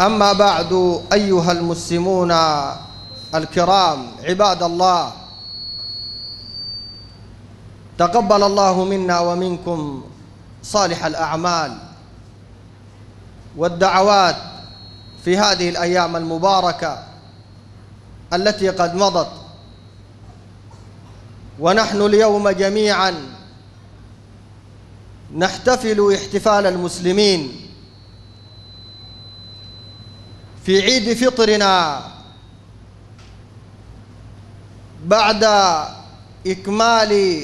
أما بعد أيها المسلمون الكرام عباد الله تقبل الله منا ومنكم صالح الأعمال والدعوات في هذه الأيام المباركة التي قد مضت ونحن اليوم جميعا نحتفل احتفال المسلمين في عيد فطرنا بعد إكمال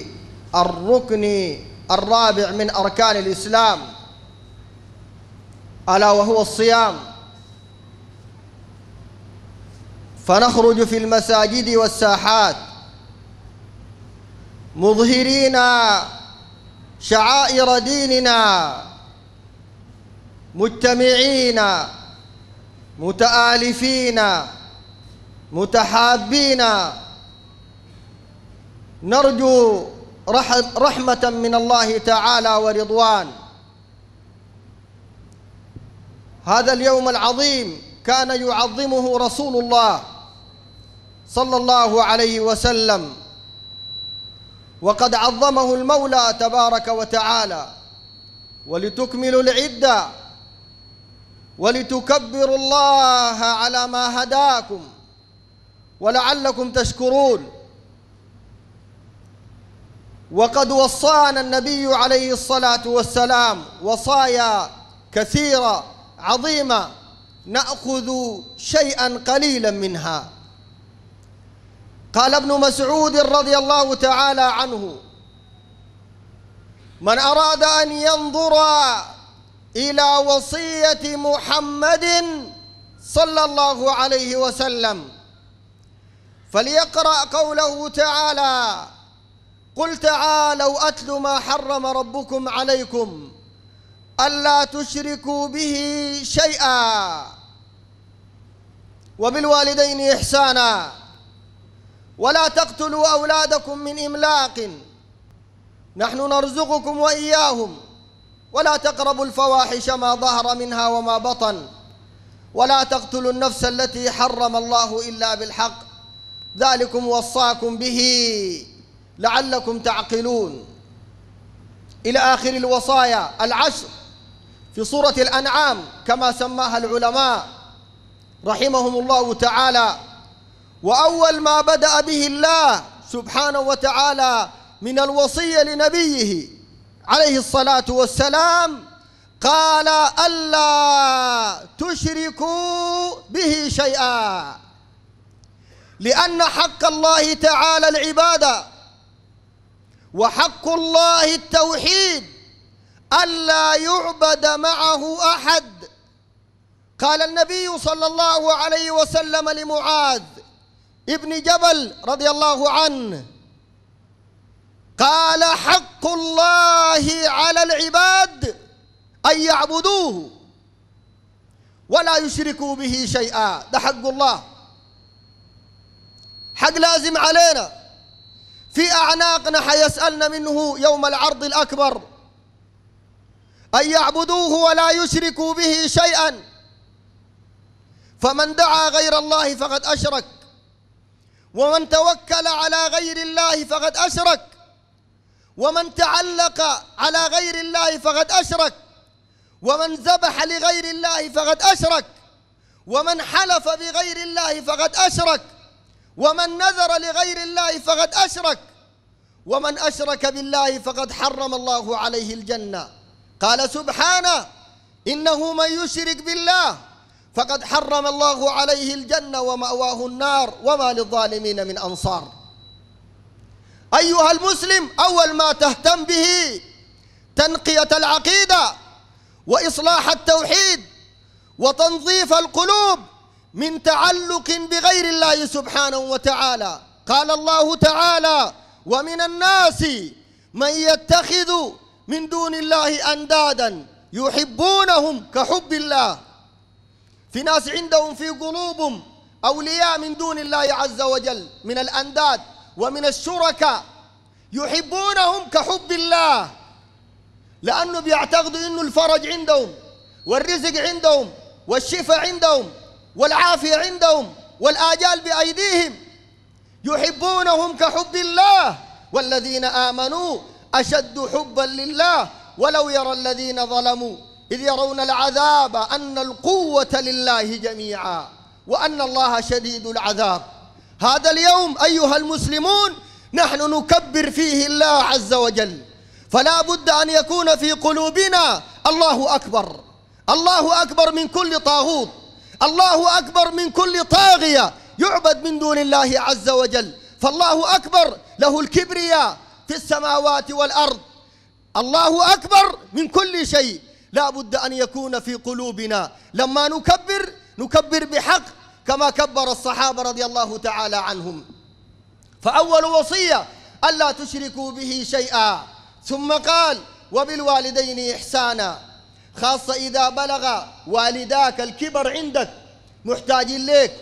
الركن الرابع من أركان الإسلام ألا وهو الصيام فنخرج في المساجد والساحات مظهرين شعائر ديننا مجتمعين متآلفين متحابين نرجو رحمة من الله تعالى ورضوان هذا اليوم العظيم كان يعظمه رسول الله صلى الله عليه وسلم وقد عظمه المولى تبارك وتعالى ولتكملوا العده ولتكبروا الله على ما هداكم ولعلكم تشكرون وقد وصانا النبي عليه الصلاة والسلام وصايا كثيرة عظيمة نأخذ شيئا قليلا منها قال ابن مسعود رضي الله تعالى عنه من أراد أن ينظر إلى وصية محمد صلى الله عليه وسلم فليقرأ قوله تعالى قل تعالوا أتل ما حرم ربكم عليكم ألا تشركوا به شيئا وبالوالدين إحسانا ولا تقتلوا أولادكم من إملاق نحن نرزقكم وإياهم ولا تقربوا الفواحش ما ظهر منها وما بطن ولا تقتلوا النفس التي حرم الله إلا بالحق ذلكم وصاكم به لعلكم تعقلون إلى آخر الوصايا العشر في سورة الأنعام كما سماها العلماء رحمهم الله تعالى وأول ما بدأ به الله سبحانه وتعالى من الوصية لنبيه عليه الصلاة والسلام قال ألا تشركوا به شيئا لأن حق الله تعالى العبادة وحق الله التوحيد ألا يعبد معه أحد قال النبي صلى الله عليه وسلم لمعاذ ابن جبل رضي الله عنه قال حق الله على العباد أن يعبدوه ولا يشركوا به شيئا ده حق الله حق لازم علينا في أعناقنا حيسألنا منه يوم العرض الأكبر أن يعبدوه ولا يشركوا به شيئا فمن دعا غير الله فقد أشرك ومن توكل على غير الله فقد أشرك ومن تعلق على غير الله فقد أشرك ومن ذبح لغير الله فقد أشرك ومن حلف بغير الله فقد أشرك ومن نذر لغير الله فقد أشرك ومن أشرك بالله فقد حرم الله عليه الجنة قال سبحانه إنه من يشرك بالله فقد حرم الله عليه الجنة ومأواه النار وما للظالمين من أنصار أيها المسلم أول ما تهتم به تنقية العقيدة وإصلاح التوحيد وتنظيف القلوب من تعلق بغير الله سبحانه وتعالى قال الله تعالى ومن الناس من يتخذ من دون الله أندادا يحبونهم كحب الله في ناس عندهم في قلوبهم أولياء من دون الله عز وجل من الأنداد ومن الشركاء يحبونهم كحب الله لأنه بيعتقدوا أنه الفرج عندهم والرزق عندهم والشفاء عندهم والعافية عندهم والآجال بأيديهم يحبونهم كحب الله والذين آمنوا أشد حبا لله ولو يرى الذين ظلموا إذ يرون العذاب أن القوة لله جميعا وأن الله شديد العذاب هذا اليوم أيها المسلمون نحن نكبر فيه الله عز وجل فلا بد أن يكون في قلوبنا الله أكبر الله أكبر من كل طاغوت الله أكبر من كل طاغية يعبد من دون الله عز وجل فالله أكبر له الكبرياء في السماوات والأرض الله أكبر من كل شيء لا بد أن يكون في قلوبنا لما نكبر نكبر بحق كما كبر الصحابة رضي الله تعالى عنهم فأول وصية ألا تشركوا به شيئا ثم قال وبالوالدين إحسانا خاصة إذا بلغ والداك الكبر عندك محتاج إليك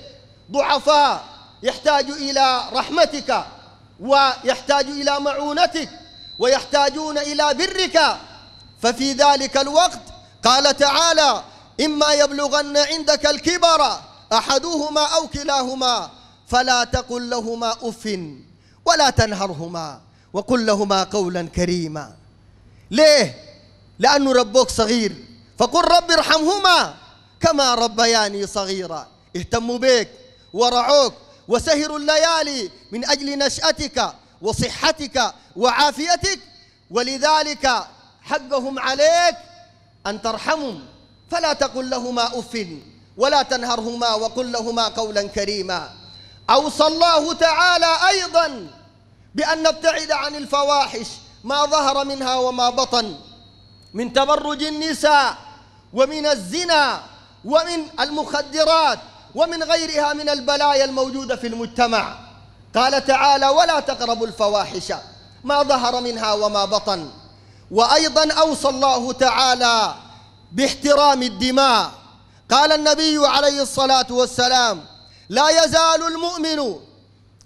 ضعفاء يحتاج إلى رحمتك ويحتاج إلى معونتك ويحتاجون إلى برك ففي ذلك الوقت قال تعالى إما يبلغن عندك الكبر أحدهما أو كلاهما فلا تقل لهما أف ولا تنهرهما وقل لهما قولا كريما ليه؟ لأنه ربوك صغير فقل رب ارحمهما كما ربياني صغيرا اهتموا بك ورعوك وسهروا الليالي من أجل نشأتك وصحتك وعافيتك ولذلك حقهم عليك أن ترحمهم فلا تقل لهما أف ولا تنهرهما وقل لهما قولا كريما أوصى الله تعالى أيضا بأن نبتعد عن الفواحش ما ظهر منها وما بطن من تبرج النساء ومن الزنا ومن المخدرات ومن غيرها من البلايا الموجودة في المجتمع قال تعالى ولا تقربوا الفواحش ما ظهر منها وما بطن وأيضا أوصى الله تعالى باحترام الدماء قال النبي عليه الصلاة والسلام لا يزال المؤمن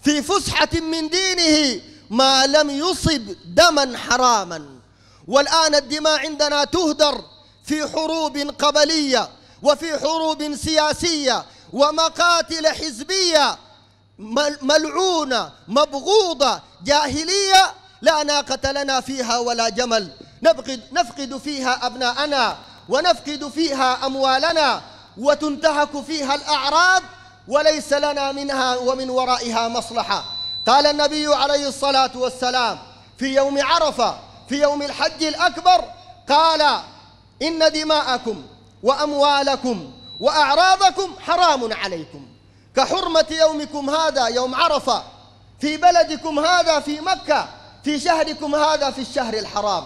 في فسحة من دينه ما لم يصب دما حراما والآن الدماء عندنا تهدر في حروب قبلية وفي حروب سياسية ومقاتل حزبية ملعونة مبغوضة جاهلية لا ناقة لنا فيها ولا جمل نفقد, نفقد فيها أبناءنا ونفقد فيها أموالنا وتنتهك فيها الأعراض وليس لنا منها ومن ورائها مصلحة قال النبي عليه الصلاة والسلام في يوم عرفة في يوم الحج الأكبر قال إن دماءكم وأموالكم وأعراضكم حرام عليكم كحرمة يومكم هذا يوم عرفة في بلدكم هذا في مكة في شهركم هذا في الشهر الحرام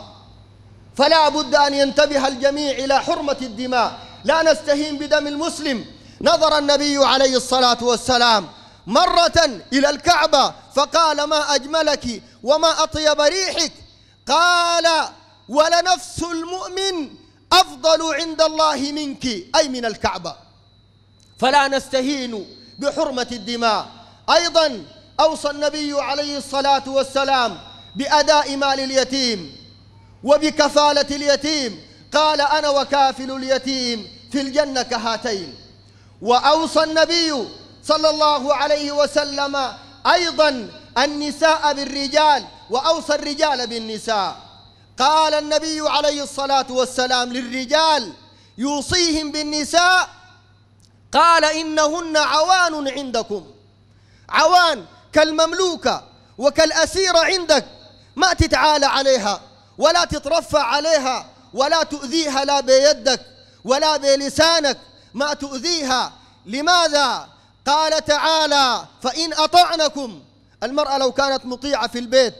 فلا بد أن ينتبه الجميع إلى حرمة الدماء لا نستهين بدم المسلم نظر النبي عليه الصلاة والسلام مرة إلى الكعبة فقال ما أجملك وما أطيب ريحك قال ولنفس المؤمن أفضل عند الله منك أي من الكعبة فلا نستهين بحرمة الدماء أيضا أوصى النبي عليه الصلاة والسلام بأداء مال اليتيم وبكفالة اليتيم قال أنا وكافل اليتيم في الجنة كهاتين وأوصى النبي صلى الله عليه وسلم أيضا النساء بالرجال وأوصى الرجال بالنساء قال النبي عليه الصلاة والسلام للرجال يوصيهم بالنساء قال إنهن عوان عندكم عوان كالمملوكة وكالأسيرة عندك ما تتعالى عليها ولا تترفع عليها ولا تؤذيها لا بيدك ولا بلسانك ما تؤذيها لماذا قال تعالى فإن أطعنكم المرأة لو كانت مطيعة في البيت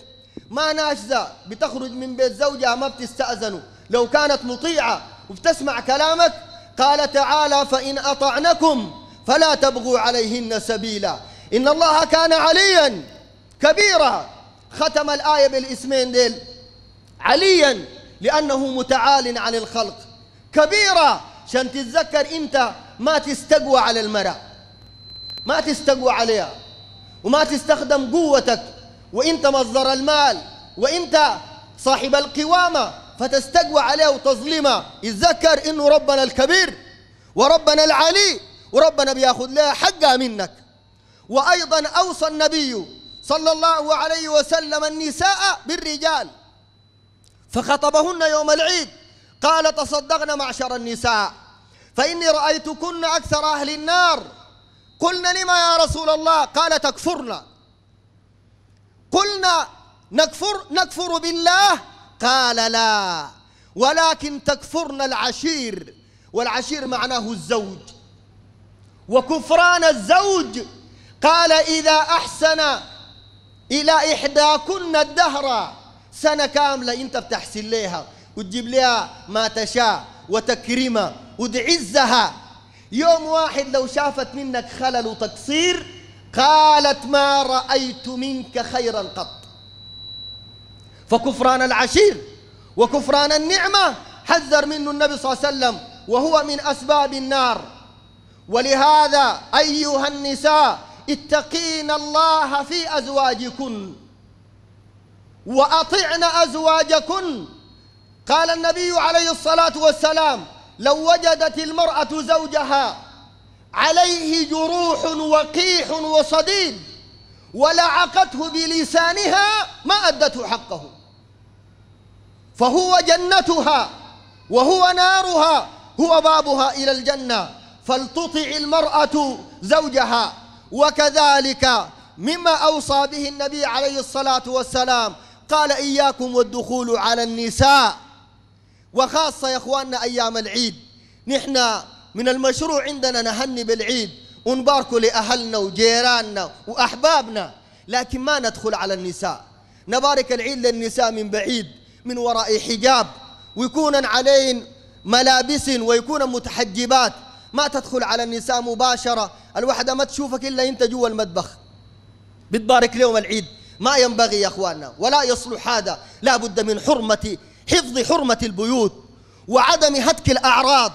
ما ناشزة بتخرج من بيت زوجها ما بتستأذنه لو كانت مطيعة وبتسمع كلامك قال تعالى فإن أطعنكم فلا تبغوا عليهن سبيلا إن الله كان عليا كبيرا ختم الآية بالاسمين ديل عليا لأنه متعال عن الخلق كبيرة عشان تتذكر أنت ما تستقوى على المرأة ما تستقوى عليها وما تستخدم قوتك وأنت مصدر المال وأنت صاحب القوامة فتستقوى عليها وتظلمها اتذكر أنه ربنا الكبير وربنا العلي وربنا بياخذ لها حقها منك وأيضا أوصى النبي صلى الله عليه وسلم النساء بالرجال فخطبهن يوم العيد قال تصدقنا معشر النساء فإني رأيتكن أكثر أهل النار قلنا لما يا رسول الله قال تكفرنا قلنا نكفر نكفر بالله قال لا ولكن تكفرنا العشير والعشير معناه الزوج وكفران الزوج قال إذا أحسن إلى إحداكن الدهر سنة كاملة أنت بتحسن ليها وتجيب لها ما تشاء وتكرمها وتعزها يوم واحد لو شافت منك خلل وتقصير قالت ما رأيت منك خيرا قط فكفران العشير وكفران النعمة حذر منه النبي صلى الله عليه وسلم وهو من أسباب النار ولهذا أيها النساء اتقين الله في أزواجكن وأطعن أزواجكن قال النبي عليه الصلاة والسلام لو وجدت المرأة زوجها عليه جروح وقيح وصديد ولعقته بلسانها ما أدته حقه فهو جنتها وهو نارها هو بابها إلى الجنة فلتطع المرأة زوجها وكذلك مما أوصى به النبي عليه الصلاة والسلام قال إياكم والدخول على النساء وخاصة يا إخواننا أيام العيد نحن من المشروع عندنا نهني بالعيد ونباركوا لأهلنا وجيراننا وأحبابنا لكن ما ندخل على النساء نبارك العيد للنساء من بعيد من وراء حجاب ويكون عليهن ملابس ويكون متحجبات ما تدخل على النساء مباشرة الوحدة ما تشوفك إلا أنت جوا المطبخ بتبارك لهم العيد ما ينبغي يا أخواننا ولا يصلح هذا لا بد من حرمة حفظ حرمة البيوت وعدم هتك الأعراض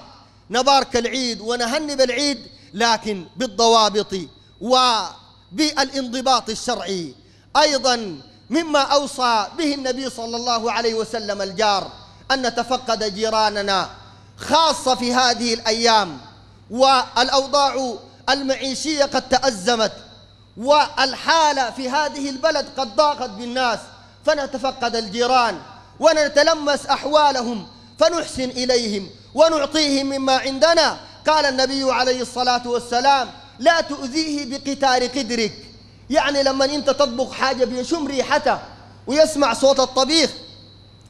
نبارك العيد ونهني بالعيد لكن بالضوابط وبالانضباط الشرعي أيضا مما أوصى به النبي صلى الله عليه وسلم الجار أن نتفقد جيراننا خاصة في هذه الأيام والأوضاع المعيشية قد تأزمت والحالة في هذه البلد قد ضاقت بالناس فنتفقد الجيران ونتلمس أحوالهم فنحسن إليهم ونعطيهم مما عندنا قال النبي عليه الصلاة والسلام لا تؤذيه بقتار قدرك يعني لما أنت تطبخ حاجة بيشم ريحته ويسمع صوت الطبيخ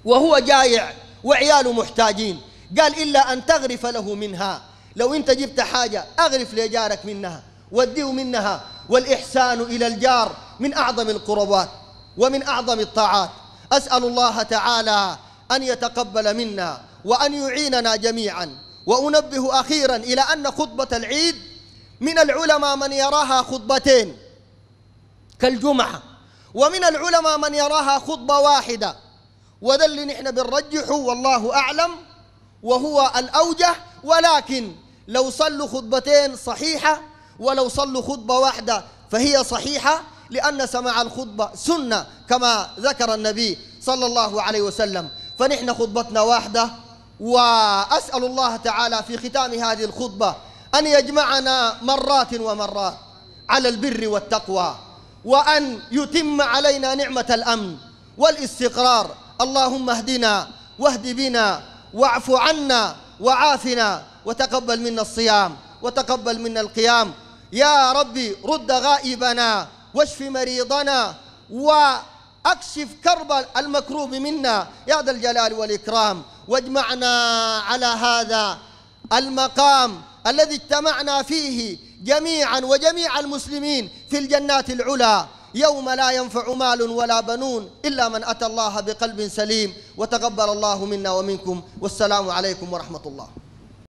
وهو جائع وعياله محتاجين قال إلا أن تغرف له منها لو أنت جبت حاجة أغرف لجارك منها وديه منها والإحسان إلى الجار من أعظم القربات ومن أعظم الطاعات أسأل الله تعالى أن يتقبل منا وأن يعيننا جميعا وأنبه أخيرا إلى أن خطبة العيد من العلماء من يراها خطبتين كالجمعة ومن العلماء من يراها خطبة واحدة وذا اللي نحن بنرجحه والله أعلم وهو الأوجه ولكن لو صلوا خطبتين صحيحة ولو صلوا خطبة واحدة فهي صحيحة لأن سماع الخطبة سنة كما ذكر النبي صلى الله عليه وسلم فنحن خطبتنا واحدة وأسأل الله تعالى في ختام هذه الخطبة أن يجمعنا مرات ومرات على البر والتقوى وأن يتم علينا نعمة الأمن والاستقرار اللهم اهدنا واهد بنا واعف عنا وعافنا وتقبل منا الصيام وتقبل منا القيام يا ربي رد غائبنا واشف مريضنا واكشف كرب المكروب منا يا ذا الجلال والاكرام واجمعنا على هذا المقام الذي اجتمعنا فيه جميعا وجميع المسلمين في الجنات العلى يوم لا ينفع مال ولا بنون الا من اتى الله بقلب سليم وتقبل الله منا ومنكم والسلام عليكم ورحمه الله